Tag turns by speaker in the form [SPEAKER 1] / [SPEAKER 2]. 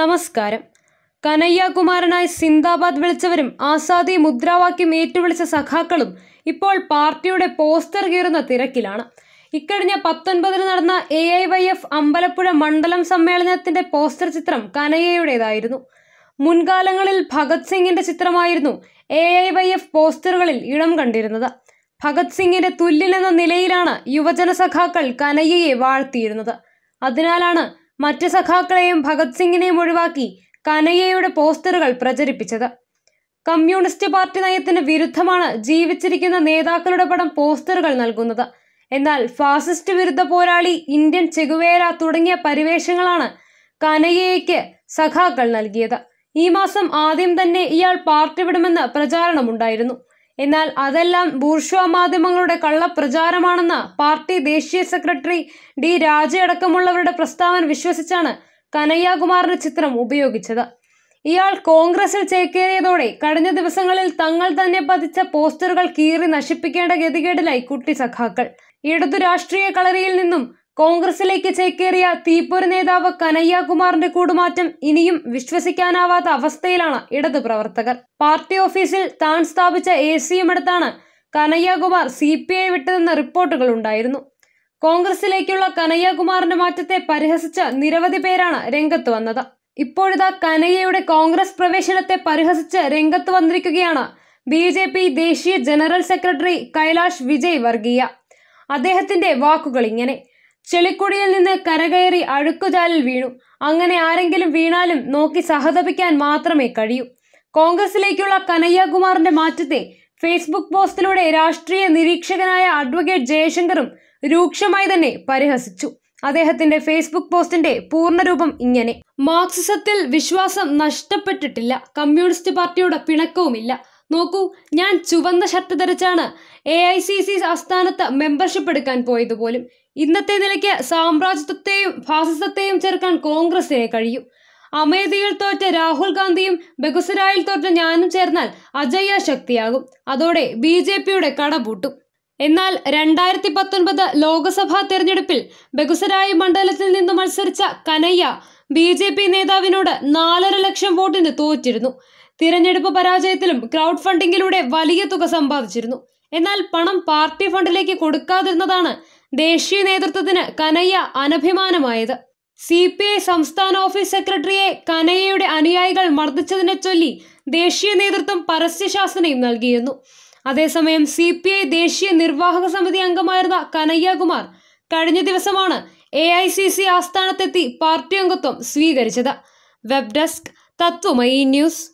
[SPEAKER 1] നമസ്കാരം കനയ്യകുമാരനായി സിന്ദാബാദ് വിളിച്ചവരും ആസാദി മുദ്രാവാക്യം ഏറ്റുവിളിച്ച സഖാക്കളും ഇപ്പോൾ പാർട്ടിയുടെ പോസ്റ്റർ കീറുന്ന തിരക്കിലാണ് ഇക്കഴിഞ്ഞ പത്തൊൻപതിന് നടന്ന A I Y F Ambalappuzha മണ്ഡലം സമ്മേളനത്തിന്റെ പോസ്റ്റർ ചിത്രം കനയ്യയുടേതായിരുന്നു മുൻകാലങ്ങളിൽ ഭഗത് സിംഗിന്റെ ചിത്രമായിരുന്നു എ ഐ വൈ എഫ് പോസ്റ്ററുകളിൽ ഇടം കണ്ടിരുന്നത് ഭഗത് സിംഗിന്റെ തുല്യൻ എന്ന നിലയിലാണ് യുവജന സഖാക്കൾ കനയ്യയെ വാഴ്ത്തിയിരുന്നത് അതിനാലാണ് മറ്റ് സഖാക്കളെയും ഭഗത് സിംഗിനെയും ഒഴിവാക്കി കനയ്യയുടെ പോസ്റ്ററുകൾ പ്രചരിപ്പിച്ചത് കമ്മ്യൂണിസ്റ്റ് പാർട്ടി നയത്തിന് വിരുദ്ധമാണ് ജീവിച്ചിരിക്കുന്ന നേതാക്കളുടെ പടം പോസ്റ്ററുകൾ നൽകുന്നത് എന്നാൽ ഫാസിസ്റ്റ് വിരുദ്ധ പോരാളി ഇന്ത്യൻ ചെഗുവേര തുടങ്ങിയ പരിവേഷങ്ങളാണ് കനയ്യയ്ക്ക് സഖാക്കൾ നൽകിയത് ഈ മാസം ആദ്യം തന്നെ ഇയാൾ പാർട്ടി വിടുമെന്ന് പ്രചാരണമുണ്ടായിരുന്നു എന്നാൽ അതെല്ലാം ബൂർഷ്വ മാധ്യമങ്ങളുടെ കള്ളപ്രചാരമാണെന്ന പാർട്ടി ദേശീയ സെക്രട്ടറി ഡി രാജയടക്കമുള്ളവരുടെ പ്രസ്താവന വിശ്വസിച്ചാണ് കനയ്യകുമാറിന്റെ ചിത്രം ഉപയോഗിച്ചത് ഇയാൾ കോൺഗ്രസിൽ ചേക്കേറിയതോടെ കഴിഞ്ഞ ദിവസങ്ങളിൽ തങ്ങൾ തന്നെ പതിച്ച പോസ്റ്ററുകൾ കീറി നശിപ്പിക്കേണ്ട ഗതികേടിലായി കുട്ടി സഖാക്കൾ ഇടതു രാഷ്ട്രീയ കളരിയിൽ നിന്നും കോൺഗ്രസിലേക്ക് ചേക്കേറിയ തീപ്പൊരു നേതാവ് കനയ്യകുമാറിന്റെ കൂടുമാറ്റം ഇനിയും വിശ്വസിക്കാനാവാത്ത അവസ്ഥയിലാണ് ഇടത് പ്രവർത്തകർ പാർട്ടി ഓഫീസിൽ താൻ സ്ഥാപിച്ച എ സിയും എടുത്താണ് കനയ്യകുമാർ സി പി ഐ വിട്ടതെന്ന റിപ്പോർട്ടുകൾ ഉണ്ടായിരുന്നു കോൺഗ്രസിലേക്കുള്ള കനയ്യകുമാറിന്റെ മാറ്റത്തെ പരിഹസിച്ച നിരവധി പേരാണ് രംഗത്ത് വന്നത് ഇപ്പോഴിതാ കനയ്യയുടെ കോൺഗ്രസ് പ്രവേശനത്തെ പരിഹസിച്ച് രംഗത്ത് വന്നിരിക്കുകയാണ് ബി ജെ പി ദേശീയ general secretary Kailash Vijayvargiya അദ്ദേഹത്തിന്റെ വാക്കുകൾ ഇങ്ങനെ ചെളിക്കുടിയിൽ നിന്ന് കരകയറി അഴുക്കുചാലിൽ വീണു അങ്ങനെ ആരെങ്കിലും വീണാലും നോക്കി സഹതപിക്കാൻ മാത്രമേ കഴിയൂ കോൺഗ്രസിലേക്കുള്ള കനയ്യകുമാറിന്റെ മാറ്റത്തെ ഫേസ്ബുക്ക് പോസ്റ്റിലൂടെ രാഷ്ട്രീയ നിരീക്ഷകനായ അഡ്വക്കേറ്റ് ജയശങ്കറും രൂക്ഷമായി തന്നെ പരിഹസിച്ചു അദ്ദേഹത്തിന്റെ ഫേസ്ബുക്ക് പോസ്റ്റിന്റെ പൂർണ്ണരൂപം ഇങ്ങനെ മാർക്സിസത്തിൽ വിശ്വാസം നഷ്ടപ്പെട്ടിട്ടില്ല കമ്മ്യൂണിസ്റ്റ് പാർട്ടിയുടെ പിണക്കവുമില്ല നോക്കൂ ഞാൻ ചുവന്ന ഷർട്ട് ധരിച്ചാണ് എ ഐ സി സി ആസ്ഥാനത്ത് മെമ്പർഷിപ്പ് എടുക്കാൻ പോയത് പോലും ഇന്നത്തെ നിലയ്ക്ക് സാമ്രാജ്യത്വത്തെയും ഫാസിസത്തെയും ചേർക്കാൻ കോൺഗ്രസിനെ കഴിയും അമേധിയിൽ തോറ്റ രാഹുൽ ഗാന്ധിയും ബഗുസരായിൽ തോറ്റ ഞാനും ചേർന്നാൽ അജയ്യ ശക്തിയാകും അതോടെ ബി ജെ പിയുടെ കടപൂട്ടും എന്നാൽ രണ്ടായിരത്തി പത്തൊൻപത് ലോക്സഭാ തെരഞ്ഞെടുപ്പിൽ ബെഗുസരായി മണ്ഡലത്തിൽ നിന്ന് മത്സരിച്ച കനയ്യ ബി ജെ പി നേതാവിനോട് നാലര ലക്ഷം വോട്ടിന് തോറ്റിരുന്നു തിരഞ്ഞെടുപ്പ് പരാജയത്തിലും ക്രൗഡ് ഫണ്ടിങ്ങിലൂടെ വലിയ തുക സമ്പാദിച്ചിരുന്നു എന്നാൽ പണം പാർട്ടി ഫണ്ടിലേക്ക് കൊടുക്കാതിരുന്നതാണ് ദേശീയ നേതൃത്വത്തിന് കനയ്യ അനഭിമാനമായത് സി പി ഐ സംസ്ഥാന ഓഫീസ് സെക്രട്ടറിയെ കനയ്യയുടെ അനുയായികൾ മർദ്ദിച്ചതിനെ ചൊല്ലി ദേശീയ നേതൃത്വം പരസ്യശാസനയും നൽകിയിരുന്നു അതേസമയം സി പി ഐ ദേശീയ നിർവാഹക സമിതി അംഗമായിരുന്ന കനയ്യകുമാർ കഴിഞ്ഞ ദിവസമാണ് എ ഐ സി സി ആസ്ഥാനത്തെത്തി പാർട്ടി അംഗത്വം സ്വീകരിച്ചത് വെബ് ഡെസ്ക് തത്വമയി ന്യൂസ്